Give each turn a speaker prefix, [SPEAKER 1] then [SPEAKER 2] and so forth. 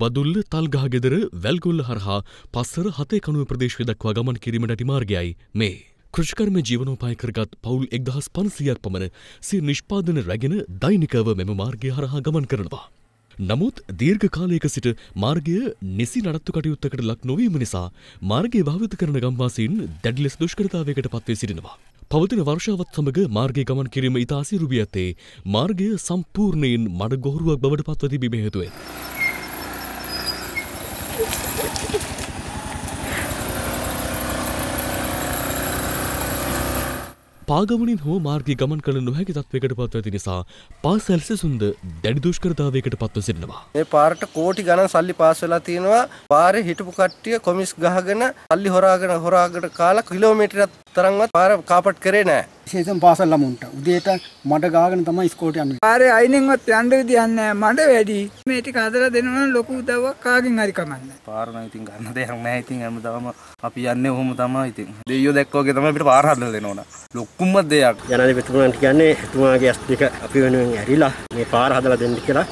[SPEAKER 1] බදුල්ල තල්ගාගෙදර වැල්ගොල්ල හරහා පස්සර හතේ කනුව ප්‍රදේශය දක්වා ගමන් කිරීමටටි මාර්ගයයි මේ. ෘෂ්කර්ම ජීවනෝපාය කරගත් පවුල් එක්දහස් පන්සියක් පමණ සිය නිෂ්පාදන රැගෙන දෛනිකව මෙම මාර්ගය හරහා ගමන් කරනවා. නමුත් දීර්ඝ කාලයක සිට මාර්ගය නිසි නඩත්තු කටයුත්තකට ලක් නොවීම නිසා මාර්ගය භාවිත කරන ගම්වාසීන් දැඩි ලෙස දුෂ්කරතාවයකට පත්වී සිටිනවා. පවතින වර්ෂාවත් සමඟ මාර්ගය ගමන් කිරීම ඉතා අසිරුබී ඇත්තේ මාර්ගය සම්පූර්ණයෙන් මඩ ගොහරුවක් බවට පත්ව තිබීම හේතුවෙන්. පාගමනින් හෝ මාර්ග ගමන් කළ නොහැකි තත්වකට පත්ව ඇති නිසා පාසැල්ස සුන්ද දැඩි දුෂ්කරතාවයකට පත්ව සිරෙනවා.
[SPEAKER 2] ඒ පාරට කෝටි ගණන් සල්ලි පාස් වෙලා තියෙනවා. පාරේ හිටපු කට්ටිය කොමිස් ගහගෙන සල්ලි හොරාගෙන හොරාගෙන කාලා කිලෝමීටරයක් තරම්වත් පාර කාපට් කරේ නැහැ.
[SPEAKER 3] විශේෂයෙන් පාසල් ළමුන්ට. උදේට මඩ ගාගෙන තමයි ඉස්කෝලට යන්නේ. පාරේ අයිනෙන්වත් යන්න විදියක් නැහැ. මඩ වැඩි. මේ ටික හදලා දෙනවා නම් ලොකු උදව්වක් කාගෙන් හරි කමන්නේ.
[SPEAKER 2] පාර නම් ඉතින් ගන්න දෙයක් නැහැ. ඉතින් හැමදාම අපි යන්නේ
[SPEAKER 4] ඔහොම තමයි ඉතින්.
[SPEAKER 2] දෙයියෝ දැක්කෝගේ තමයි අපිට පාර
[SPEAKER 4] හදලා දෙනවන ะ. ලොක්කුම දෙයක්. ජනාධිපතිතුමාන්ට කියන්නේ එතුමාගේ ඇස් දෙක අපි වෙනුවෙන් ඇරිලා මේ පාර හදලා දෙන්න කියලා